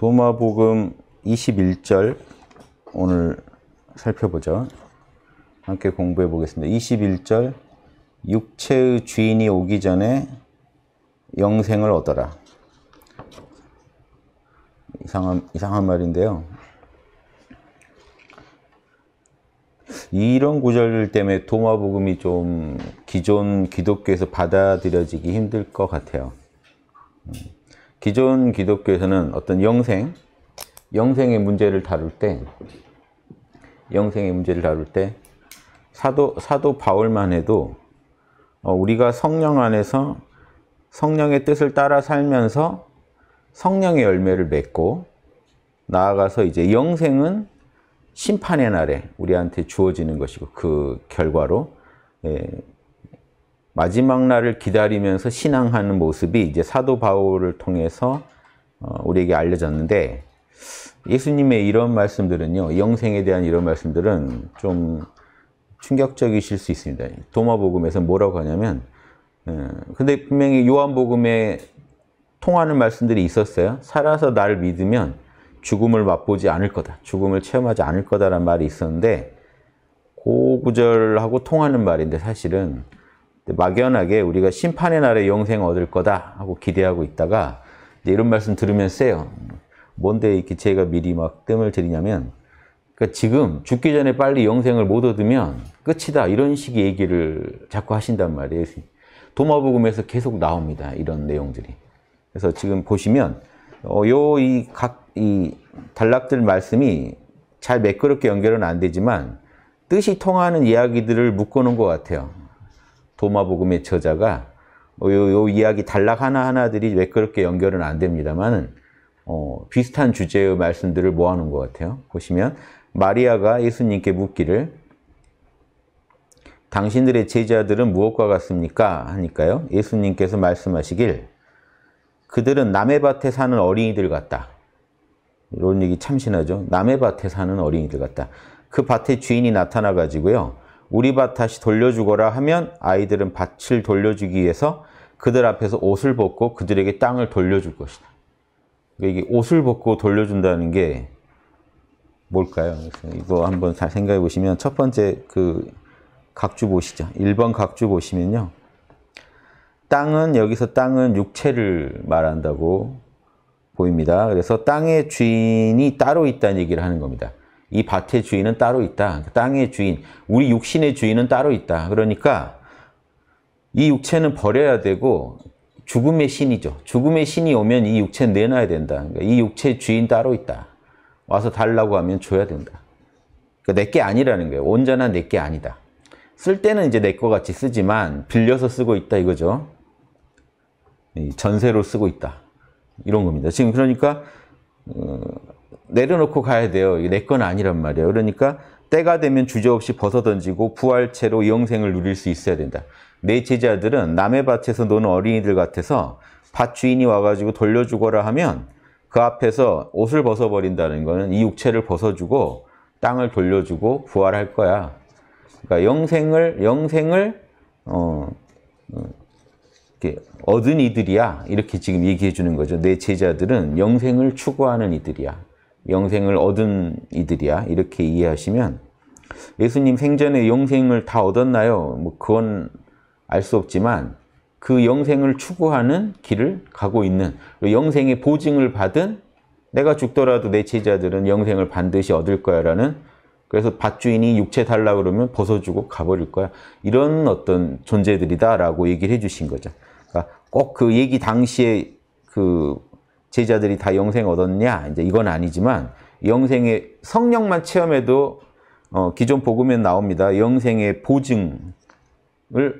도마복음 21절 오늘 살펴보죠. 함께 공부해 보겠습니다. 21절 육체의 주인이 오기 전에 영생을 얻어라. 이상한, 이상한 말인데요. 이런 구절 때문에 도마복음이 좀 기존 기독교에서 받아들여지기 힘들 것 같아요. 기존 기독교에서는 어떤 영생, 영생의 문제를 다룰 때 영생의 문제를 다룰 때 사도 사도 바울만 해도 어, 우리가 성령 안에서 성령의 뜻을 따라 살면서 성령의 열매를 맺고 나아가서 이제 영생은 심판의 날에 우리한테 주어지는 것이고 그 결과로 예, 마지막 날을 기다리면서 신앙하는 모습이 이제 사도 바울을 통해서 어, 우리에게 알려졌는데 예수님의 이런 말씀들은요, 영생에 대한 이런 말씀들은 좀 충격적이실 수 있습니다. 도마복음에서 뭐라고 하냐면, 어, 근데 분명히 요한복음에 통하는 말씀들이 있었어요. 살아서 나 믿으면 죽음을 맛보지 않을 거다. 죽음을 체험하지 않을 거다라는 말이 있었는데, 그 구절하고 통하는 말인데 사실은 막연하게 우리가 심판의 날에 영생 얻을 거다 하고 기대하고 있다가 이런 말씀 들으면 세요. 뭔데 이렇게 제가 미리 막 뜸을 들이냐면 그러니까 지금 죽기 전에 빨리 영생을 못 얻으면 끝이다 이런 식의 얘기를 자꾸 하신단 말이에요. 도마복음에서 계속 나옵니다. 이런 내용들이. 그래서 지금 보시면 어, 요이 각 이 단락들 말씀이 잘 매끄럽게 연결은 안 되지만 뜻이 통하는 이야기들을 묶어놓은 것 같아요. 도마복음의 저자가 어, 요, 요 이야기 단락 하나하나들이 왜 그렇게 연결은 안 됩니다만 어, 비슷한 주제의 말씀들을 모아놓은 것 같아요. 보시면 마리아가 예수님께 묻기를 당신들의 제자들은 무엇과 같습니까? 하니까요. 예수님께서 말씀하시길 그들은 남의 밭에 사는 어린이들 같다. 이런 얘기 참신하죠. 남의 밭에 사는 어린이들 같다. 그 밭에 주인이 나타나가지고요. 우리 밭 다시 돌려주거라 하면 아이들은 밭을 돌려주기 위해서 그들 앞에서 옷을 벗고 그들에게 땅을 돌려줄 것이다. 그러니까 이게 옷을 벗고 돌려준다는 게 뭘까요? 이거 한번 잘 생각해 보시면 첫 번째 그 각주 보시죠. 1번 각주 보시면요. 땅은 여기서 땅은 육체를 말한다고 보입니다. 그래서 땅의 주인이 따로 있다는 얘기를 하는 겁니다. 이 밭의 주인은 따로 있다. 그러니까 땅의 주인, 우리 육신의 주인은 따로 있다. 그러니까 이 육체는 버려야 되고 죽음의 신이죠. 죽음의 신이 오면 이 육체는 내놔야 된다. 그러니까 이 육체의 주인 따로 있다. 와서 달라고 하면 줘야 된다. 그러니까 내게 아니라는 거예요. 온전한 내게 아니다. 쓸 때는 이제 내거 같이 쓰지만 빌려서 쓰고 있다 이거죠. 전세로 쓰고 있다. 이런 겁니다. 지금 그러니까 어, 내려놓고 가야 돼요. 내 건 아니란 말이에요. 그러니까 때가 되면 주저없이 벗어던지고 부활체로 영생을 누릴 수 있어야 된다. 내 제자들은 남의 밭에서 노는 어린이들 같아서 밭 주인이 와가지고 돌려주거라 하면 그 앞에서 옷을 벗어버린다는 거는 이 육체를 벗어주고 땅을 돌려주고 부활할 거야. 그러니까 영생을 영생을 어, 어 이렇게 얻은 이들이야. 이렇게 지금 얘기해 주는 거죠. 내 제자들은 영생을 추구하는 이들이야. 영생을 얻은 이들이야 이렇게 이해하시면 예수님 생전에 영생을 다 얻었나요? 뭐 그건 알 수 없지만 그 영생을 추구하는 길을 가고 있는 영생의 보증을 받은 내가 죽더라도 내 제자들은 영생을 반드시 얻을 거야 라는 그래서 밭주인이 육체 달라 그러면 벗어주고 가버릴 거야 이런 어떤 존재들이다 라고 얘기를 해주신 거죠 그러니까 꼭그 얘기 당시에 그 제자들이 다 영생 얻었냐? 이제 이건 아니지만 영생의 성령만 체험해도 어, 기존 복음에 나옵니다. 영생의 보증을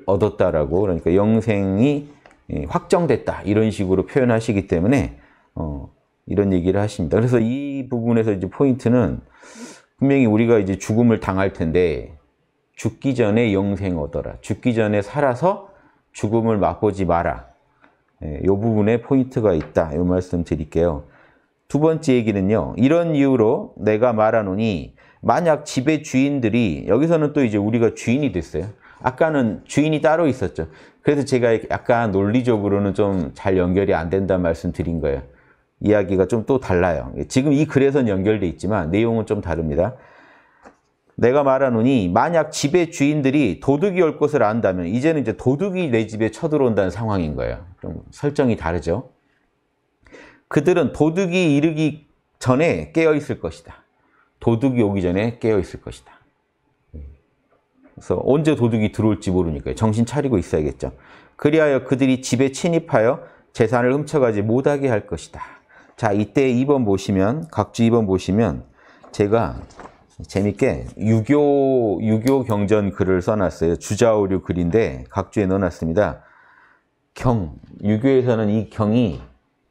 얻었다라고 그러니까 영생이 예, 확정됐다 이런 식으로 표현하시기 때문에 어, 이런 얘기를 하십니다. 그래서 이 부분에서 이제 포인트는 분명히 우리가 이제 죽음을 당할 텐데 죽기 전에 영생 얻어라. 죽기 전에 살아서 죽음을 맛보지 마라. 이 예, 부분에 포인트가 있다. 이 말씀 드릴게요. 두 번째 얘기는요. 이런 이유로 내가 말하노니 만약 집의 주인들이 여기서는 또 이제 우리가 주인이 됐어요. 아까는 주인이 따로 있었죠. 그래서 제가 약간 논리적으로는 좀 잘 연결이 안 된다는 말씀 드린 거예요. 이야기가 좀 또 달라요. 예, 지금 이 글에선 연결돼 있지만 내용은 좀 다릅니다. 내가 말하노니 만약 집의 주인들이 도둑이 올 것을 안다면 이제는 이제 도둑이 내 집에 쳐들어온다는 상황인 거예요. 좀 설정이 다르죠. 그들은 도둑이 이르기 전에 깨어 있을 것이다. 도둑이 오기 전에 깨어 있을 것이다. 그래서 언제 도둑이 들어올지 모르니까 요 정신 차리고 있어야겠죠. 그리하여 그들이 집에 침입하여 재산을 훔쳐가지 못하게 할 것이다. 자, 이때 2번 보시면, 각주 2번 보시면 제가 재밌게 유교 유교 경전 글을 써놨어요. 주자오류 글인데 각주에 넣어놨습니다. 경 유교에서는 이 경이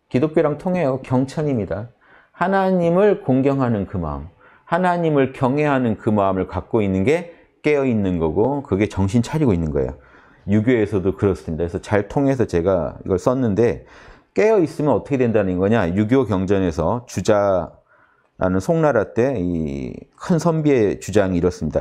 기독교랑 통해요. 경천입니다. 하나님을 공경하는 그 마음, 하나님을 경외하는 그 마음을 갖고 있는 게 깨어 있는 거고 그게 정신 차리고 있는 거예요. 유교에서도 그렇습니다. 그래서 잘 통해서 제가 이걸 썼는데 깨어 있으면 어떻게 된다는 거냐? 유교 경전에서 주자 라는 송나라 때 이 큰 선비의 주장이 이렇습니다.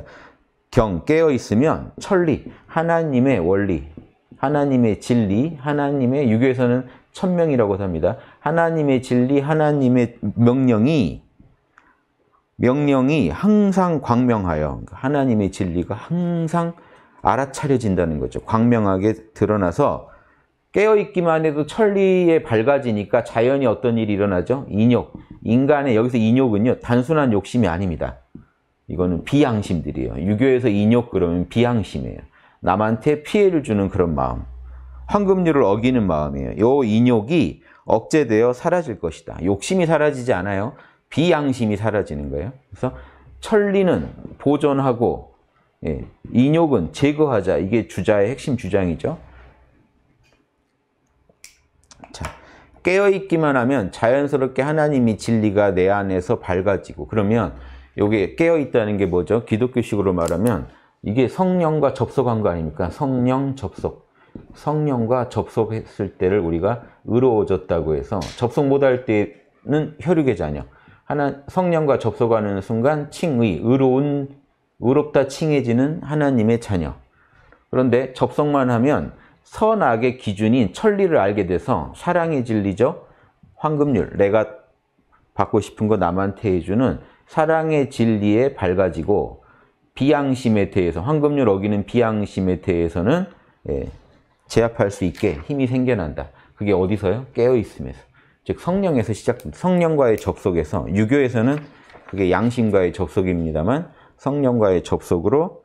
경, 깨어 있으면 천리, 하나님의 원리, 하나님의 진리, 하나님의 유교에서는 천명이라고 합니다. 하나님의 진리, 하나님의 명령이 명령이 항상 광명하여 그러니까 하나님의 진리가 항상 알아차려진다는 거죠. 광명하게 드러나서 깨어있기만 해도 천리에 밝아지니까 자연히 어떤 일이 일어나죠? 인욕. 인간의 여기서 인욕은요. 단순한 욕심이 아닙니다. 이거는 비양심들이에요. 유교에서 인욕 그러면 비양심이에요. 남한테 피해를 주는 그런 마음. 황금률을 어기는 마음이에요. 이 인욕이 억제되어 사라질 것이다. 욕심이 사라지지 않아요. 비양심이 사라지는 거예요. 그래서 천리는 보존하고 예, 인욕은 제거하자. 이게 주자의 핵심 주장이죠. 깨어있기만 하면 자연스럽게 하나님이 진리가 내 안에서 밝아지고 그러면 여기 깨어있다는 게 뭐죠? 기독교식으로 말하면 이게 성령과 접속한 거 아닙니까? 성령 접속. 성령과 접속했을 때를 우리가 의로워졌다고 해서 접속 못할 때는 혈육의 자녀. 하나 성령과 접속하는 순간 칭의, 의로운 의롭다 칭해지는 하나님의 자녀. 그런데 접속만 하면 선악의 기준인 천리를 알게 돼서 사랑의 진리죠. 황금률, 내가 받고 싶은 거 남한테 해주는 사랑의 진리에 밝아지고 비양심에 대해서, 황금률 어기는 비양심에 대해서는 예, 제압할 수 있게 힘이 생겨난다. 그게 어디서요? 깨어있음에서. 즉 성령에서 시작 성령과의 접속에서 유교에서는 그게 양심과의 접속입니다만 성령과의 접속으로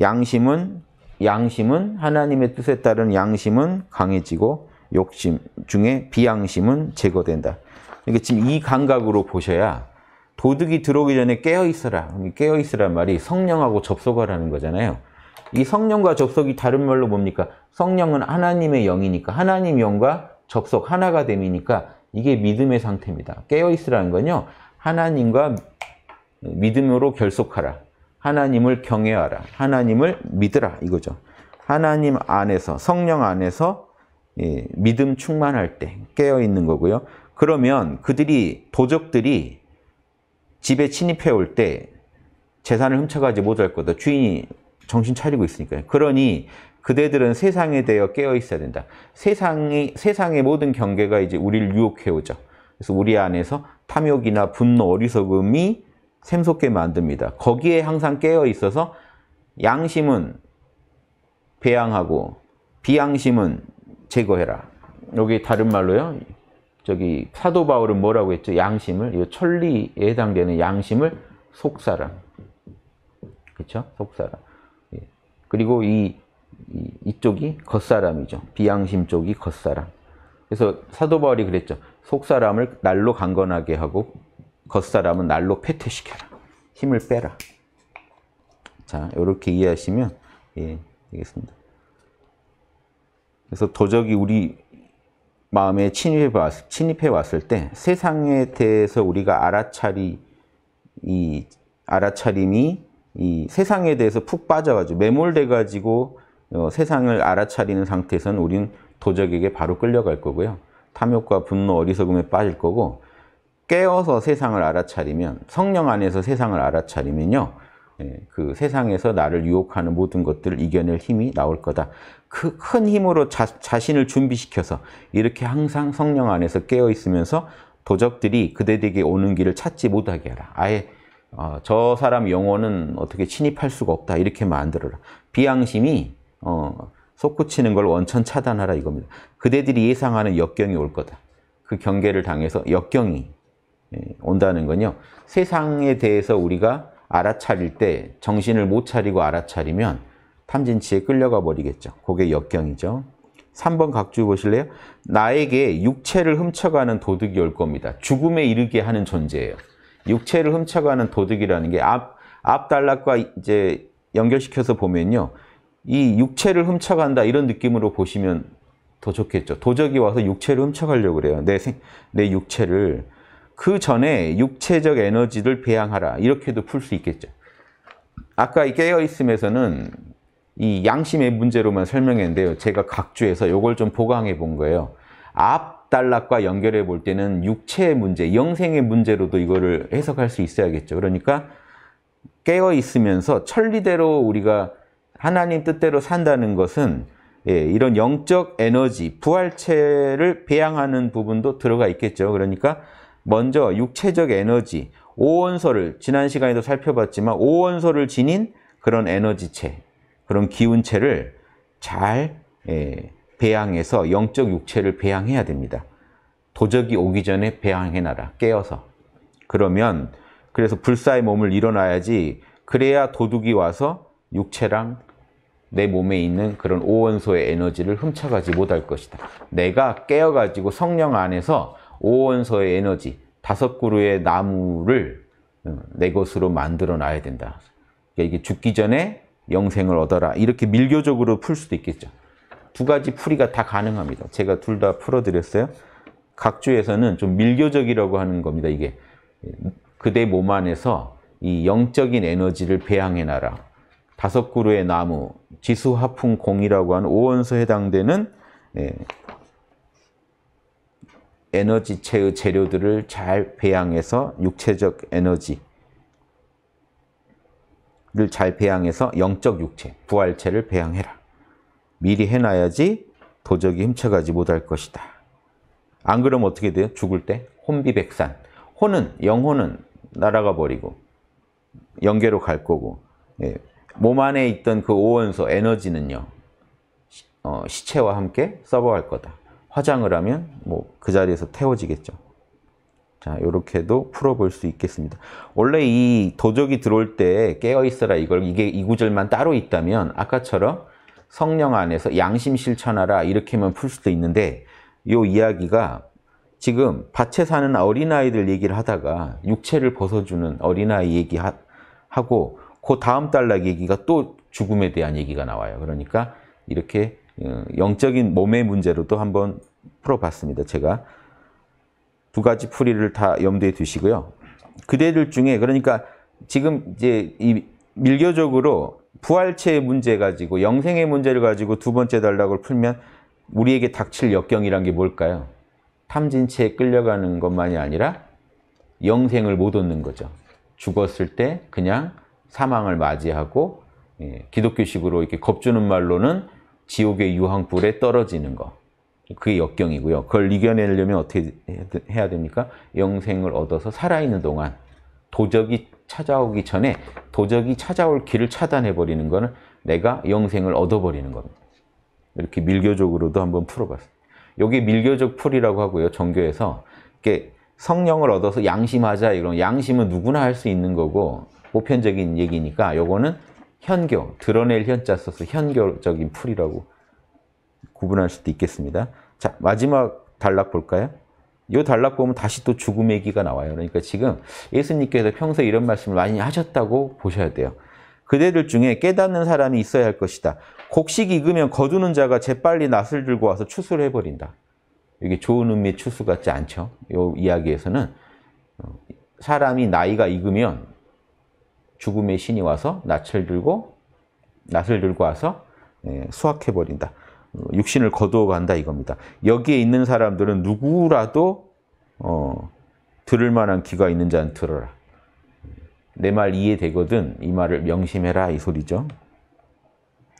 양심은 양심은 하나님의 뜻에 따른 양심은 강해지고 욕심 중에 비양심은 제거된다. 그러니까 지금 이 감각으로 보셔야 도둑이 들어오기 전에 깨어 있어라. 깨어 있으란 말이 성령하고 접속하라는 거잖아요. 이 성령과 접속이 다른 말로 뭡니까? 성령은 하나님의 영이니까 하나님 영과 접속 하나가 됨이니까 이게 믿음의 상태입니다. 깨어 있으라는 건요. 하나님과 믿음으로 결속하라. 하나님을 경외하라. 하나님을 믿으라. 이거죠. 하나님 안에서, 성령 안에서 예, 믿음 충만할 때 깨어 있는 거고요. 그러면 그들이, 도적들이 집에 침입해 올 때 재산을 훔쳐가지 못할 거다. 주인이 정신 차리고 있으니까요. 그러니 그대들은 세상에 대여 깨어 있어야 된다. 세상이, 세상의 모든 경계가 이제 우리를 유혹해 오죠. 그래서 우리 안에서 탐욕이나 분노, 어리석음이 샘솟게 만듭니다. 거기에 항상 깨어 있어서 양심은 배양하고 비양심은 제거해라. 여기 다른 말로요. 저기 사도 바울은 뭐라고 했죠? 양심을 이 천리에 해당되는 양심을 속사람. 그렇죠? 속사람. 예. 그리고 이 이쪽이 겉사람이죠. 비양심 쪽이 겉사람. 그래서 사도 바울이 그랬죠. 속사람을 날로 강건하게 하고 겉사람은 날로 폐퇴시켜라. 힘을 빼라. 자, 이렇게 이해하시면 예, 되겠습니다. 그래서 도적이 우리 마음에 침입해 왔을, 침입해 왔을 때 세상에 대해서 우리가 알아차리 이 알아차림이 이 세상에 대해서 푹 빠져가지고 매몰돼가지고 어, 세상을 알아차리는 상태에서는 우리는 도적에게 바로 끌려갈 거고요. 탐욕과 분노, 어리석음에 빠질 거고 깨어서 세상을 알아차리면 성령 안에서 세상을 알아차리면요. 예, 그 세상에서 나를 유혹하는 모든 것들을 이겨낼 힘이 나올 거다. 그 큰 힘으로 자, 자신을 준비시켜서 이렇게 항상 성령 안에서 깨어 있으면서 도적들이 그대에게 오는 길을 찾지 못하게 하라. 아예 어, 저 사람 영혼은 어떻게 침입할 수가 없다. 이렇게 만들어라. 비양심이 어, 솟구치는 걸 원천 차단하라 이겁니다. 그대들이 예상하는 역경이 올 거다. 그 경계를 당해서 역경이 예, 온다는 건요. 세상에 대해서 우리가 알아차릴 때 정신을 못 차리고 알아차리면 탐진치에 끌려가 버리겠죠. 그게 역경이죠. 3번 각주 보실래요? 나에게 육체를 훔쳐가는 도둑이 올 겁니다. 죽음에 이르게 하는 존재예요. 육체를 훔쳐가는 도둑이라는 게 앞, 앞 단락과 이제 연결시켜서 보면요. 이 육체를 훔쳐간다 이런 느낌으로 보시면 더 좋겠죠. 도적이 와서 육체를 훔쳐가려고 그래요. 내, 생, 내 육체를 그 전에 육체적 에너지를 배양하라 이렇게도 풀 수 있겠죠. 아까 이 깨어있음에서는 이 양심의 문제로만 설명했는데요. 제가 각주에서 이걸 좀 보강해 본 거예요. 앞 단락과 연결해 볼 때는 육체의 문제, 영생의 문제로도 이거를 해석할 수 있어야겠죠. 그러니까 깨어있으면서 천리대로 우리가 하나님 뜻대로 산다는 것은 예, 이런 영적 에너지, 부활체를 배양하는 부분도 들어가 있겠죠. 그러니까 먼저 육체적 에너지, 오원소를 지난 시간에도 살펴봤지만 오원소를 지닌 그런 에너지체, 그런 기운체를 잘 예, 배양해서 영적 육체를 배양해야 됩니다. 도적이 오기 전에 배양해놔라, 깨어서. 그러면 그래서 불사의 몸을 일어나야지 그래야 도둑이 와서 육체랑 내 몸에 있는 그런 오원소의 에너지를 훔쳐가지 못할 것이다. 내가 깨어가지고 성령 안에서 5원소의 에너지, 다섯 그루의 나무를 내 것으로 만들어 놔야 된다. 그러니까 이게 죽기 전에 영생을 얻어라. 이렇게 밀교적으로 풀 수도 있겠죠. 두 가지 풀이가 다 가능합니다. 제가 둘 다 풀어드렸어요. 각주에서는 좀 밀교적이라고 하는 겁니다. 이게 그대 몸 안에서 이 영적인 에너지를 배양해놔라. 다섯 그루의 나무, 지수화풍공이라고 하는 오원서 해당되는 예, 에너지체의 재료들을 잘 배양해서 육체적 에너지를 잘 배양해서 영적 육체, 부활체를 배양해라. 미리 해놔야지 도적이 훔쳐가지 못할 것이다. 안 그러면 어떻게 돼요? 죽을 때 혼비백산. 혼은, 영혼은 날아가 버리고 영계로 갈 거고 예. 몸 안에 있던 그 오원소 에너지는요 어, 시체와 함께 서버할 거다. 화장을 하면 뭐 그 자리에서 태워지겠죠. 자, 이렇게도 풀어볼 수 있겠습니다. 원래 이 도적이 들어올 때 깨어있어라 이걸, 이게 이 구절만 따로 있다면 아까처럼 성령 안에서 양심 실천하라 이렇게만 풀 수도 있는데 이 이야기가 지금 밭에 사는 어린아이들 얘기를 하다가 육체를 벗어주는 어린아이 얘기하고 그 다음 달락 얘기가 또 죽음에 대한 얘기가 나와요. 그러니까 이렇게 예, 영적인 몸의 문제로 또 한번 풀어봤습니다. 제가 두 가지 풀이를 다 염두에 두시고요. 그대들 중에 그러니까 지금 이제 이 밀교적으로 부활체의 문제 가지고 영생의 문제를 가지고 두 번째 단락을 풀면 우리에게 닥칠 역경이란 게 뭘까요? 탐진체에 끌려가는 것만이 아니라 영생을 못 얻는 거죠. 죽었을 때 그냥 사망을 맞이하고 예, 기독교식으로 이렇게 겁주는 말로는 지옥의 유황불에 떨어지는 거. 그게 역경이고요. 그걸 이겨내려면 어떻게 해야 됩니까? 영생을 얻어서 살아있는 동안 도적이 찾아오기 전에 도적이 찾아올 길을 차단해버리는 거는 내가 영생을 얻어버리는 겁니다. 이렇게 밀교적으로도 한번 풀어봤습니다. 여기 밀교적 풀이라고 하고요. 종교에서 이렇게 성령을 얻어서 양심하자 이런 양심은 누구나 할 수 있는 거고 보편적인 얘기니까 요거는 현교, 드러낼 현자 써서 현교적인 풀이라고 구분할 수도 있겠습니다. 자, 마지막 단락 볼까요? 이 단락 보면 다시 또 죽음의 얘기가 나와요. 그러니까 지금 예수님께서 평소에 이런 말씀을 많이 하셨다고 보셔야 돼요. 그대들 중에 깨닫는 사람이 있어야 할 것이다. 곡식 익으면 거두는 자가 재빨리 낫을 들고 와서 추수를 해버린다. 이게 좋은 의미의 추수 같지 않죠? 이 이야기에서는 사람이 나이가 익으면 죽음의 신이 와서 낯을 들고 낯을 들고 와서 예, 수확해 버린다. 어, 육신을 거두어 간다 이겁니다. 여기에 있는 사람들은 누구라도 어, 들을 만한 귀가 있는 자는 들어라. 내 말 이해되거든 이 말을 명심해라 이 소리죠.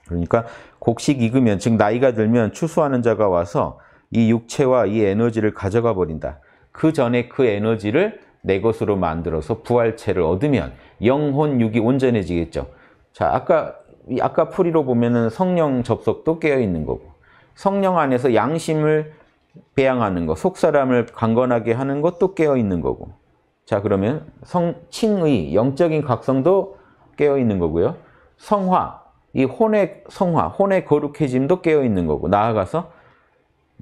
그러니까 곡식 익으면 즉 나이가 들면 추수하는 자가 와서 이 육체와 이 에너지를 가져가 버린다. 그 전에 그 에너지를 내 것으로 만들어서 부활체를 얻으면 영혼 육이 온전해지겠죠. 자, 아까 아까 풀이로 보면은 성령 접속도 깨어 있는 거고 성령 안에서 양심을 배양하는 거, 속 사람을 강건하게 하는 것도 깨어 있는 거고. 자, 그러면 성 칭의 영적인 각성도 깨어 있는 거고요. 성화 이 혼의 성화, 혼의 거룩해짐도 깨어 있는 거고 나아가서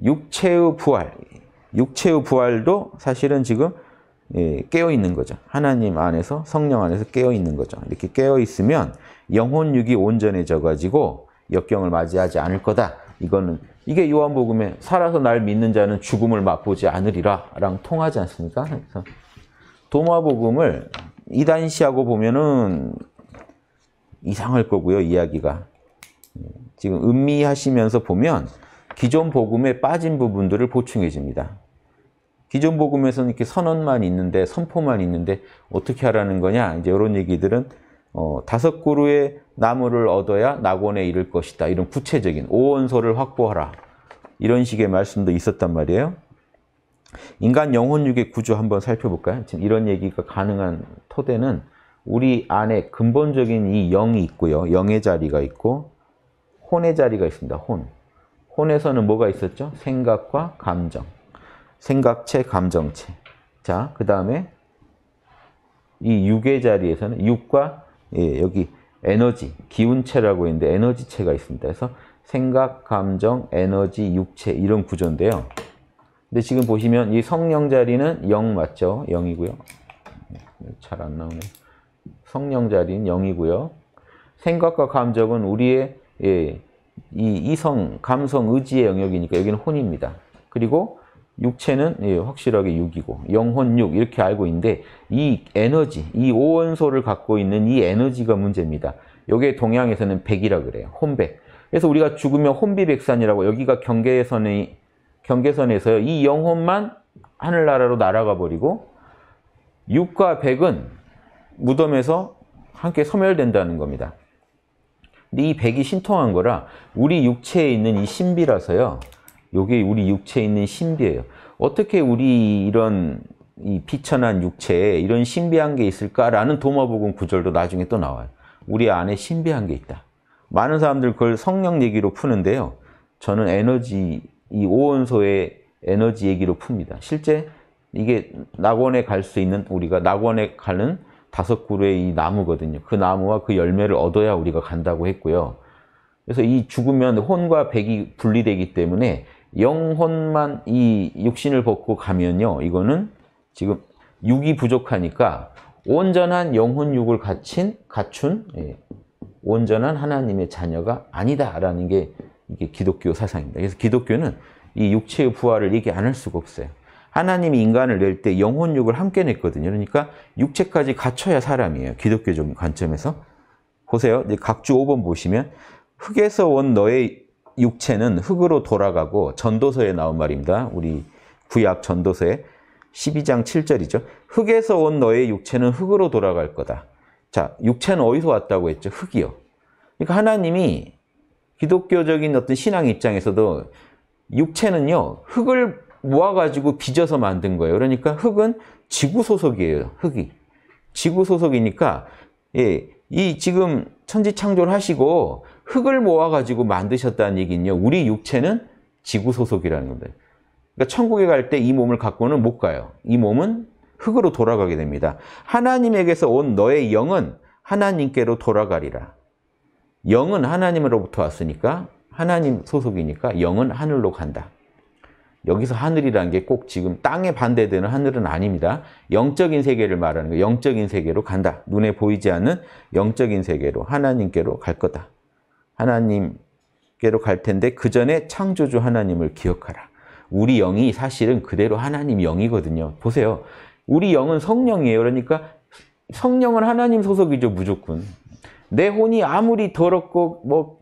육체의 부활, 육체의 부활도 사실은 지금 예, 깨어 있는 거죠. 하나님 안에서 성령 안에서 깨어 있는 거죠. 이렇게 깨어 있으면 영혼육이 온전해져 가지고 역경을 맞이하지 않을 거다. 이거는 이게 요한복음에 살아서 날 믿는 자는 죽음을 맛보지 않으리라랑 통하지 않습니까? 그래서 도마복음을 이단시하고 보면은 이상할 거고요, 이야기가. 지금 음미하시면서 보면 기존 복음에 빠진 부분들을 보충해 줍니다. 기존 복음에서는 이렇게 선언만 있는데 선포만 있는데 어떻게 하라는 거냐 이제 이런 얘기들은 어, 다섯 그루의 나무를 얻어야 낙원에 이를 것이다. 이런 구체적인 오원소를 확보하라. 이런 식의 말씀도 있었단 말이에요. 인간 영혼육의 구조 한번 살펴볼까요? 지금 이런 얘기가 가능한 토대는 우리 안에 근본적인 이 영이 있고요. 영의 자리가 있고 혼의 자리가 있습니다. 혼. 혼에서는 뭐가 있었죠? 생각과 감정. 생각체, 감정체. 자, 그 다음에 이 6의 자리에서는 6과 예, 여기 에너지, 기운체라고 있는데 에너지체가 있습니다. 그래서 생각, 감정, 에너지, 육체 이런 구조인데요. 근데 지금 보시면 이 성령 자리는 0 맞죠? 0이고요. 잘 안 나오네. 성령 자리는 0이고요. 생각과 감정은 우리의 예, 이 이성, 감성, 의지의 영역이니까 여기는 혼입니다. 그리고 육체는 예, 확실하게 6이고 영혼 6 이렇게 알고 있는데 이 에너지, 이오원소를 갖고 있는 이 에너지가 문제입니다. 여기 동양에서는 백이라 그래요. 혼백. 그래서 우리가 죽으면 혼비백산이라고 여기가 경계선의 경계선에서 이 영혼만 하늘나라로 날아가 버리고 6과 100은 무덤에서 함께 소멸된다는 겁니다. 근데 이 100이 신통한 거라 우리 육체에 있는 이 신비라서요. 이게 우리 육체에 있는 신비예요. 어떻게 우리 이런 이 비천한 육체에 이런 신비한 게 있을까라는 도마복음 구절도 나중에 또 나와요. 우리 안에 신비한 게 있다. 많은 사람들 그걸 성령 얘기로 푸는데요. 저는 에너지, 이 오온소의 에너지 얘기로 풉니다. 실제 이게 낙원에 갈 수 있는 우리가 낙원에 가는 다섯 그루의 이 나무거든요. 그 나무와 그 열매를 얻어야 우리가 간다고 했고요. 그래서 이 죽으면 혼과 백이 분리되기 때문에 영혼만 이 육신을 벗고 가면요. 이거는 지금 육이 부족하니까 온전한 영혼 육을 갖춘, 갖춘 예, 온전한 하나님의 자녀가 아니다라는 게 이게 기독교 사상입니다. 그래서 기독교는 이 육체의 부활을 얘기 안 할 수가 없어요. 하나님이 인간을 낼 때 영혼 육을 함께 냈거든요. 그러니까 육체까지 갖춰야 사람이에요. 기독교적 관점에서. 보세요. 이제 각주 5번 보시면 흙에서 온 너의 육체는 흙으로 돌아가고 전도서에 나온 말입니다. 우리 구약 전도서에 12장 7절이죠. 흙에서 온 너의 육체는 흙으로 돌아갈 거다. 자, 육체는 어디서 왔다고 했죠? 흙이요. 그러니까 하나님이 기독교적인 어떤 신앙 입장에서도 육체는요, 흙을 모아가지고 빚어서 만든 거예요. 그러니까 흙은 지구 소속이에요, 흙이. 지구 소속이니까, 예, 이 지금 천지 창조를 하시고 흙을 모아가지고 만드셨다는 얘기는요. 우리 육체는 지구 소속이라는 겁니다. 그러니까 천국에 갈 때 이 몸을 갖고는 못 가요. 이 몸은 흙으로 돌아가게 됩니다. 하나님에게서 온 너의 영은 하나님께로 돌아가리라. 영은 하나님으로부터 왔으니까 하나님 소속이니까 영은 하늘로 간다. 여기서 하늘이라는 게 꼭 지금 땅에 반대되는 하늘은 아닙니다. 영적인 세계를 말하는 거예요. 영적인 세계로 간다. 눈에 보이지 않는 영적인 세계로 하나님께로 갈 거다. 하나님께로 갈 텐데 그 전에 창조주 하나님을 기억하라. 우리 영이 사실은 그대로 하나님 영이거든요. 보세요. 우리 영은 성령이에요. 그러니까 성령은 하나님 소속이죠, 무조건. 내 혼이 아무리 더럽고 뭐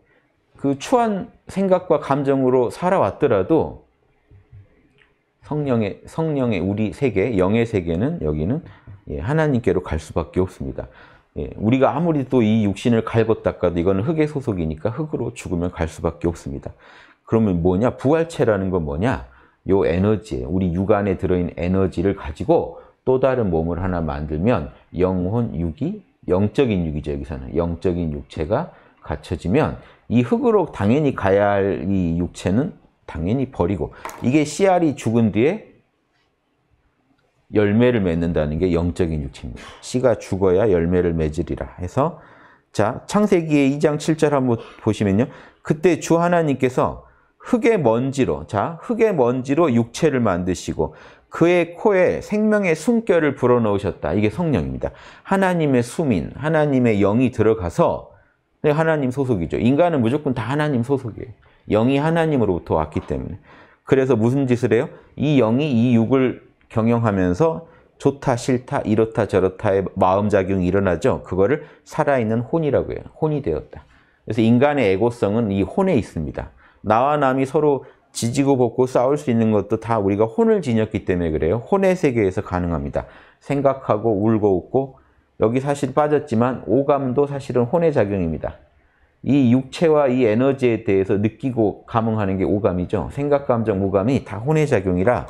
그 추한 생각과 감정으로 살아왔더라도 성령의 성령의 우리 세계, 영의 세계는 여기는 예, 하나님께로 갈 수밖에 없습니다. 예, 우리가 아무리 또 이 육신을 갈고 닦아도 이건 흙의 소속이니까 흙으로 죽으면 갈 수밖에 없습니다. 그러면 뭐냐? 부활체라는 건 뭐냐? 요 에너지, 우리 육안에 들어있는 에너지를 가지고 또 다른 몸을 하나 만들면 영혼 육이, 영적인 육이죠, 여기서는. 영적인 육체가 갖춰지면 이 흙으로 당연히 가야 할 이 육체는 당연히 버리고 이게 씨알이 죽은 뒤에 열매를 맺는다는 게 영적인 육체입니다. 씨가 죽어야 열매를 맺으리라 해서 자 창세기의 2장 7절 한번 보시면요. 그때 주 하나님께서 흙의 먼지로 자 흙의 먼지로 육체를 만드시고 그의 코에 생명의 숨결을 불어넣으셨다. 이게 성령입니다. 하나님의 수민, 하나님의 영이 들어가서 네, 하나님 소속이죠. 인간은 무조건 다 하나님 소속이에요. 영이 하나님으로부터 왔기 때문에. 그래서 무슨 짓을 해요? 이 영이 이 육을 경영하면서 좋다, 싫다, 이렇다, 저렇다의 마음작용이 일어나죠. 그거를 살아있는 혼이라고 해요. 혼이 되었다. 그래서 인간의 에고성은 이 혼에 있습니다. 나와 남이 서로 지지고 볶고 싸울 수 있는 것도 다 우리가 혼을 지녔기 때문에 그래요. 혼의 세계에서 가능합니다. 생각하고 울고 웃고 여기 사실 빠졌지만 오감도 사실은 혼의 작용입니다. 이 육체와 이 에너지에 대해서 느끼고 감응하는 게 오감이죠. 생각, 감정, 오감이 다 혼의 작용이라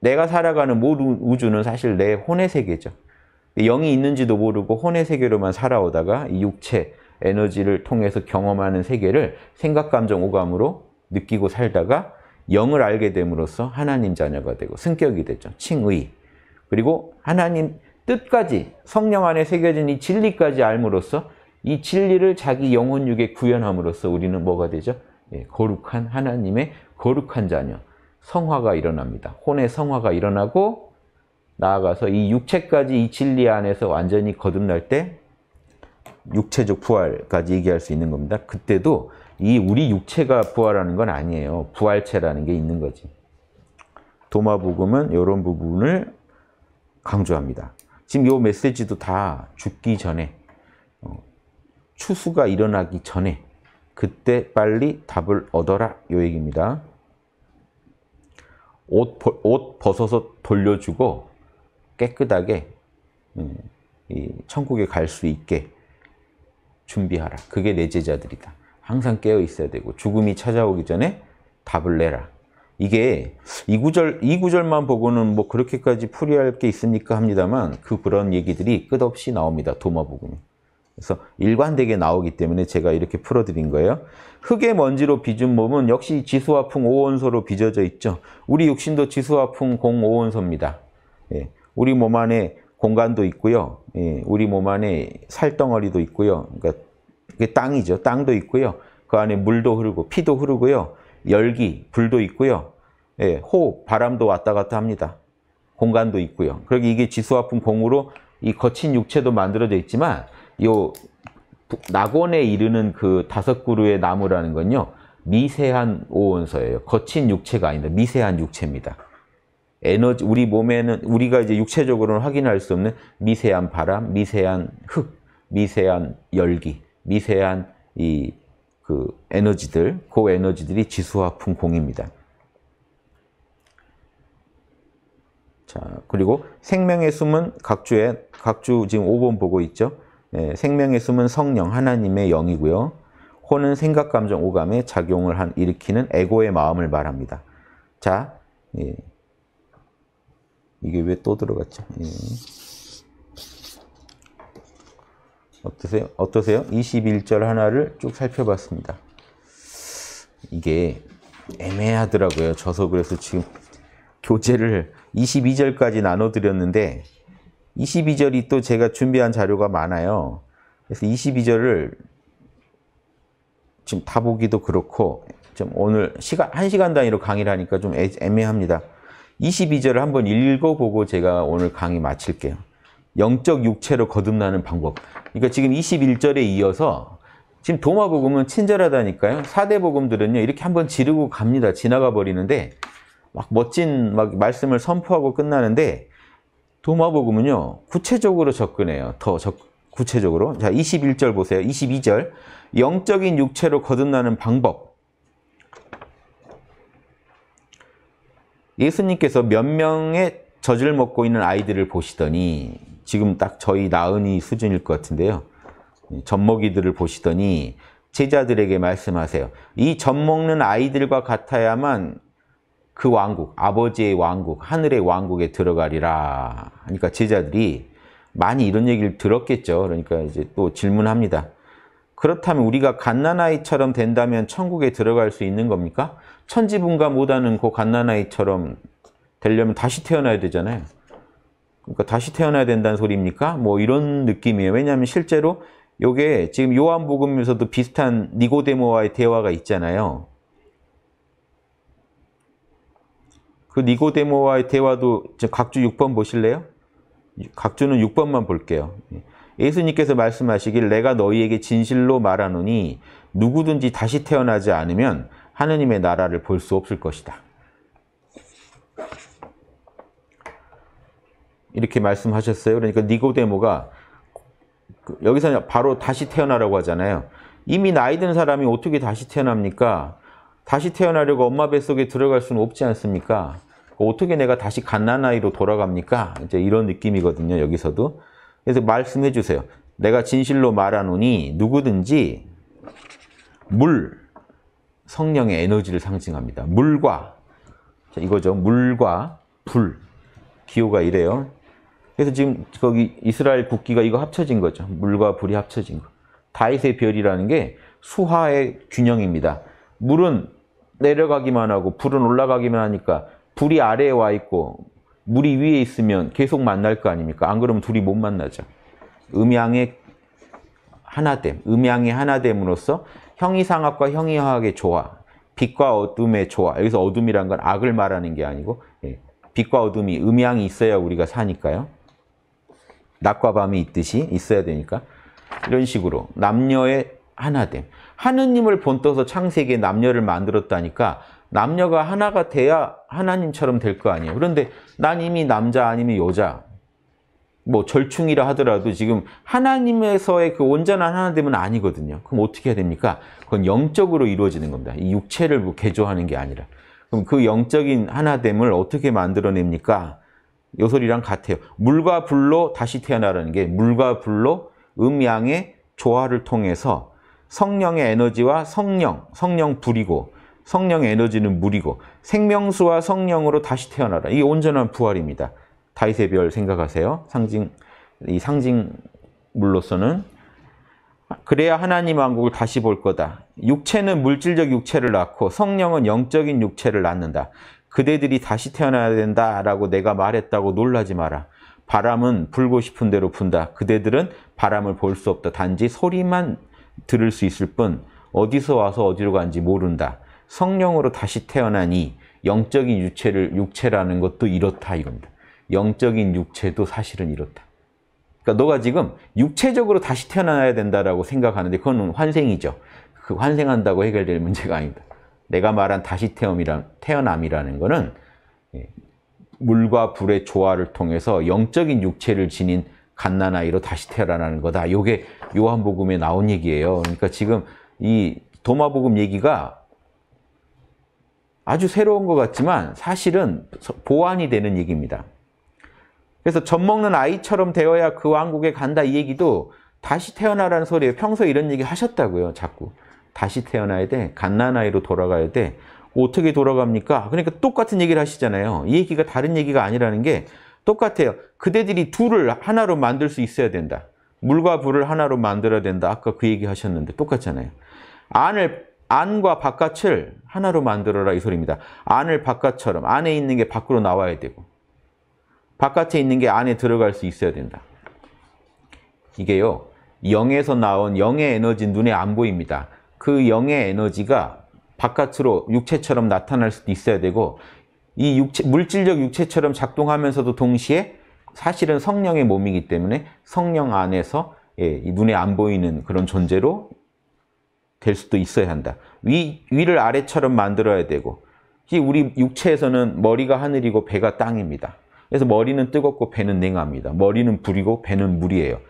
내가 살아가는 모든 우주는 사실 내 혼의 세계죠. 영이 있는지도 모르고 혼의 세계로만 살아오다가 이 육체, 에너지를 통해서 경험하는 세계를 생각, 감정, 오감으로 느끼고 살다가 영을 알게 됨으로써 하나님 자녀가 되고 승격이 되죠. 칭의. 그리고 하나님 뜻까지 성령 안에 새겨진 이 진리까지 알므로써 이 진리를 자기 영혼육에 구현함으로써 우리는 뭐가 되죠? 예, 거룩한 하나님의 거룩한 자녀, 성화가 일어납니다. 혼의 성화가 일어나고 나아가서 이 육체까지 이 진리 안에서 완전히 거듭날 때 육체적 부활까지 얘기할 수 있는 겁니다. 그때도 이 우리 육체가 부활하는 건 아니에요. 부활체라는 게 있는 거지. 도마복음은 이런 부분을 강조합니다. 지금 이 메시지도 다 죽기 전에 어, 추수가 일어나기 전에 그때 빨리 답을 얻어라 요 얘기입니다. 옷, 옷 벗어서 돌려주고 깨끗하게 음, 천국에 갈 수 있게 준비하라. 그게 내 제자들이다. 항상 깨어 있어야 되고 죽음이 찾아오기 전에 답을 내라. 이게 이 구절 이 구절만 보고는 뭐 그렇게까지 풀이할 게 있습니까 합니다만 그 그런 얘기들이 끝없이 나옵니다. 도마복음이. 그래서 일관되게 나오기 때문에 제가 이렇게 풀어드린 거예요. 흙의 먼지로 빚은 몸은 역시 지수와 풍 5원소로 빚어져 있죠. 우리 육신도 지수와 풍 05원소입니다. 예, 우리 몸 안에 공간도 있고요. 예, 우리 몸 안에 살덩어리도 있고요. 그러니까 그 땅이죠. 땅도 있고요. 그 안에 물도 흐르고 피도 흐르고요. 열기, 불도 있고요. 예, 호, 바람도 왔다 갔다 합니다. 공간도 있고요. 그러기 그러니까 이게 지수화풍 공으로 이 거친 육체도 만들어져 있지만 요 낙원에 이르는 그 다섯 그루의 나무라는 건요. 미세한 오온서예요. 거친 육체가 아니다. 미세한 육체입니다. 에너지 우리 몸에는 우리가 이제 육체적으로는 확인할 수 없는 미세한 바람, 미세한 흙, 미세한 열기, 미세한 이 그 에너지들, 그 에너지들이 지수화풍 공입니다. 자, 그리고 생명의 숨은 각주에 각주 지금 5번 보고 있죠. 예, 생명의 숨은 성령 하나님의 영이고요. 호는 생각, 감정, 오감의 작용을 한, 일으키는 에고의 마음을 말합니다. 자, 예. 이게 왜 또 들어갔죠? 예. 어떠세요? 어떠세요? 21절 하나를 쭉 살펴봤습니다. 이게 애매하더라고요. 저서 그래서 지금 교재를 22절까지 나눠드렸는데 22절이 또 제가 준비한 자료가 많아요. 그래서 22절을 지금 다 보기도 그렇고 좀 오늘 시간 한 시간 단위로 강의를 하니까 좀 애매합니다. 22절을 한번 읽어보고 제가 오늘 강의 마칠게요. 영적 육체로 거듭나는 방법. 그러니까 지금 21절에 이어서 지금 도마복음은 친절하다니까요. 사대 복음들은요. 이렇게 한번 지르고 갑니다. 지나가 버리는데 막 멋진 막 말씀을 선포하고 끝나는데 도마복음은요 구체적으로 접근해요 더 적, 구체적으로 자 21절 보세요 22절 영적인 육체로 거듭나는 방법 예수님께서 몇 명의 젖을 먹고 있는 아이들을 보시더니 지금 딱 저희 나은이 수준일 것 같은데요 젖먹이들을 보시더니 제자들에게 말씀하세요 이 젖먹는 아이들과 같아야만 그 왕국, 아버지의 왕국, 하늘의 왕국에 들어가리라. 그러니까 제자들이 많이 이런 얘기를 들었겠죠. 그러니까 이제 또 질문합니다. 그렇다면 우리가 갓난아이처럼 된다면 천국에 들어갈 수 있는 겁니까? 천지분가 못하는 그 갓난아이처럼 되려면 다시 태어나야 되잖아요. 그러니까 다시 태어나야 된다는 소리입니까? 뭐 이런 느낌이에요. 왜냐하면 실제로 요게 지금 요한복음에서도 비슷한 니고데모와의 대화가 있잖아요. 그 니고데모와의 대화도 각주 6번 보실래요? 각주는 6번만 볼게요. 예수님께서 말씀하시길 내가 너희에게 진실로 말하노니 누구든지 다시 태어나지 않으면 하느님의 나라를 볼 수 없을 것이다. 이렇게 말씀하셨어요. 그러니까 니고데모가 그 여기서 바로 다시 태어나라고 하잖아요. 이미 나이 든 사람이 어떻게 다시 태어납니까? 다시 태어나려고 엄마 뱃속에 들어갈 수는 없지 않습니까? 그러니까 어떻게 내가 다시 갓난아이로 돌아갑니까? 이제 이런 느낌이거든요. 여기서도. 그래서 말씀해 주세요. 내가 진실로 말하노니 누구든지 물, 성령의 에너지를 상징합니다. 물과, 이거죠. 물과 불, 기호가 이래요. 그래서 지금 거기 이스라엘 국기가 이거 합쳐진 거죠. 물과 불이 합쳐진 거. 다윗의 별이라는 게 수화의 균형입니다. 물은 내려가기만 하고 불은 올라가기만 하니까 불이 아래에 와 있고 물이 위에 있으면 계속 만날 거 아닙니까? 안 그러면 둘이 못 만나죠. 음양의 하나됨, 음양의 하나됨으로써 형이상학과 형이화학의 조화, 빛과 어둠의 조화. 여기서 어둠이란 건 악을 말하는 게 아니고 예, 빛과 어둠이 음양이 있어야 우리가 사니까요. 낮과 밤이 있듯이 있어야 되니까 이런 식으로 남녀의 하나됨. 하느님을 본떠서 창세기에 남녀를 만들었다니까 남녀가 하나가 돼야 하나님처럼 될 거 아니에요. 그런데 난 이미 남자 아니면 여자, 뭐 절충이라 하더라도 지금 하나님에서의 그 온전한 하나됨은 아니거든요. 그럼 어떻게 해야 됩니까? 그건 영적으로 이루어지는 겁니다. 이 육체를 뭐 개조하는 게 아니라. 그럼 그 영적인 하나됨을 어떻게 만들어냅니까? 요소리랑 같아요. 물과 불로 다시 태어나라는 게 물과 불로 음양의 조화를 통해서 성령의 에너지와 성령, 성령 불이고 성령의 에너지는 물이고 생명수와 성령으로 다시 태어나라. 이 온전한 부활입니다. 다윗의 별 생각하세요. 상징 이 상징물로서는 그래야 하나님 왕국을 다시 볼 거다. 육체는 물질적 육체를 낳고 성령은 영적인 육체를 낳는다. 그대들이 다시 태어나야 된다라고 내가 말했다고 놀라지 마라. 바람은 불고 싶은 대로 분다. 그대들은 바람을 볼 수 없다. 단지 소리만 들을 수 있을 뿐 어디서 와서 어디로 간지 모른다. 성령으로 다시 태어나니 영적인 육체를 육체라는 것도 이렇다 이겁니다. 영적인 육체도 사실은 이렇다. 그러니까 너가 지금 육체적으로 다시 태어나야 된다라고 생각하는데 그건 환생이죠. 그 환생한다고 해결될 문제가 아니다 내가 말한 다시 태어이라, 태어남이라는 거는 예, 물과 불의 조화를 통해서 영적인 육체를 지닌 갓난아이로 다시 태어나는 거다. 이게 요한복음에 나온 얘기예요. 그러니까 지금 이 도마복음 얘기가 아주 새로운 것 같지만 사실은 보완이 되는 얘기입니다. 그래서 젖 먹는 아이처럼 되어야 그 왕국에 간다 이 얘기도 다시 태어나라는 소리예요. 평소에 이런 얘기 하셨다고요. 자꾸. 다시 태어나야 돼. 갓난아이로 돌아가야 돼. 어떻게 돌아갑니까? 그러니까 똑같은 얘기를 하시잖아요. 이 얘기가 다른 얘기가 아니라는 게 똑같아요. 그대들이 둘을 하나로 만들 수 있어야 된다. 물과 불을 하나로 만들어야 된다. 아까 그 얘기 하셨는데 똑같잖아요. 안을 안과 바깥을 하나로 만들어라 이 소리입니다. 안을 바깥처럼 안에 있는 게 밖으로 나와야 되고 바깥에 있는 게 안에 들어갈 수 있어야 된다. 이게요. 영에서 나온 영의 에너지 눈에 안 보입니다. 그 영의 에너지가 바깥으로 육체처럼 나타날 수도 있어야 되고 이 육체, 물질적 육체처럼 작동하면서도 동시에 사실은 성령의 몸이기 때문에 성령 안에서 예, 눈에 안 보이는 그런 존재로 될 수도 있어야 한다. 위, 위를 아래처럼 만들어야 되고 우리 육체에서는 머리가 하늘이고 배가 땅입니다. 그래서 머리는 뜨겁고 배는 냉합니다. 머리는 불이고 배는 물이에요.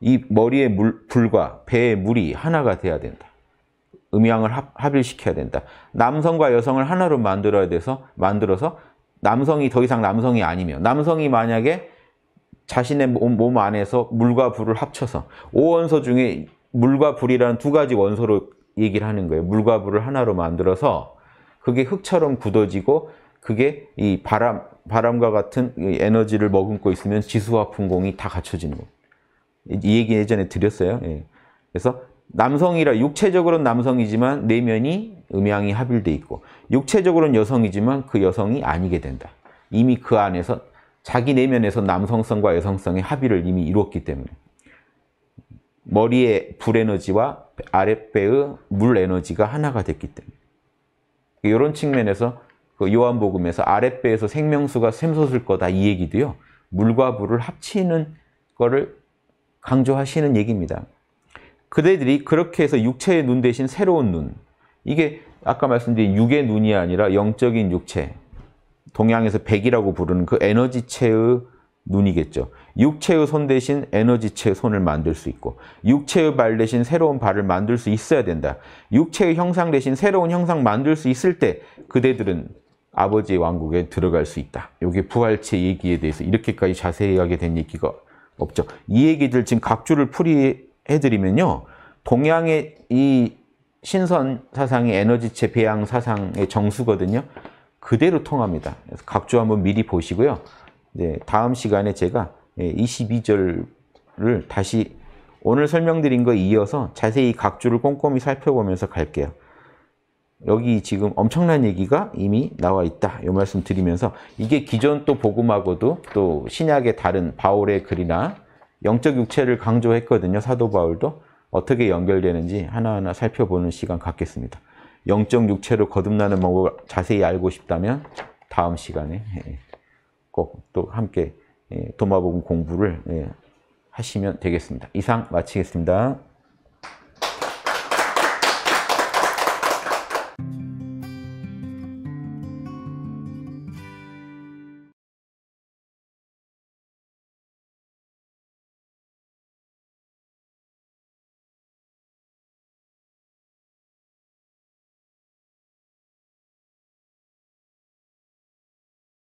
이 머리의 물, 불과 배의 물이 하나가 돼야 된다. 음양을 합, 일시켜야 된다. 남성과 여성을 하나로 만들어야 돼서 만들어서 남성이 더 이상 남성이 아니며 남성이 만약에 자신의 몸 안에서 물과 불을 합쳐서 오원소 중에 물과 불이라는 두 가지 원소로 얘기를 하는 거예요. 물과 불을 하나로 만들어서 그게 흙처럼 굳어지고 그게 이 바람, 바람과 같은 에너지를 머금고 있으면 지수와 풍공이 다 갖춰지는 거예요. 이 얘기 예전에 드렸어요. 예. 그래서 남성이라 육체적으로는 남성이지만 내면이 음양이 합일돼 있고 육체적으로는 여성이지만 그 여성이 아니게 된다. 이미 그 안에서 자기 내면에서 남성성과 여성성의 합의를 이미 이루었기 때문에 머리의 불에너지와 아랫배의 물에너지가 하나가 됐기 때문에 이런 측면에서 그 요한복음에서 아랫배에서 생명수가 샘솟을 거다 이 얘기도요. 물과 불을 합치는 거를 강조하시는 얘기입니다. 그대들이 그렇게 해서 육체의 눈 대신 새로운 눈 이게 아까 말씀드린 육의 눈이 아니라 영적인 육체 동양에서 백이라고 부르는 그 에너지체의 눈이겠죠. 육체의 손 대신 에너지체의 손을 만들 수 있고 육체의 발 대신 새로운 발을 만들 수 있어야 된다. 육체의 형상 대신 새로운 형상 만들 수 있을 때 그대들은 아버지의 왕국에 들어갈 수 있다. 여기 부활체 얘기에 대해서 이렇게까지 자세히 하게 된 얘기가 없죠. 이 얘기들 지금 각주를 풀이해드리면요. 동양의 이 신선 사상이 에너지체 배양 사상의 정수거든요. 그대로 통합니다. 각주 한번 미리 보시고요. 이제 다음 시간에 제가 22절을 예, 다시 오늘 설명드린 거 이어서 자세히 각 주를 꼼꼼히 살펴보면서 갈게요. 여기 지금 엄청난 얘기가 이미 나와 있다. 이 말씀 드리면서 이게 기존 또 복음하고도 또 신약의 다른 바울의 글이나 영적 육체를 강조했거든요. 사도 바울도 어떻게 연결되는지 하나하나 살펴보는 시간 갖겠습니다. 영적 육체로 거듭나는 방법을 자세히 알고 싶다면 다음 시간에 예, 꼭또 함께 예, 도마복음 공부를 예, 하시면 되겠습니다. 이상 마치겠습니다.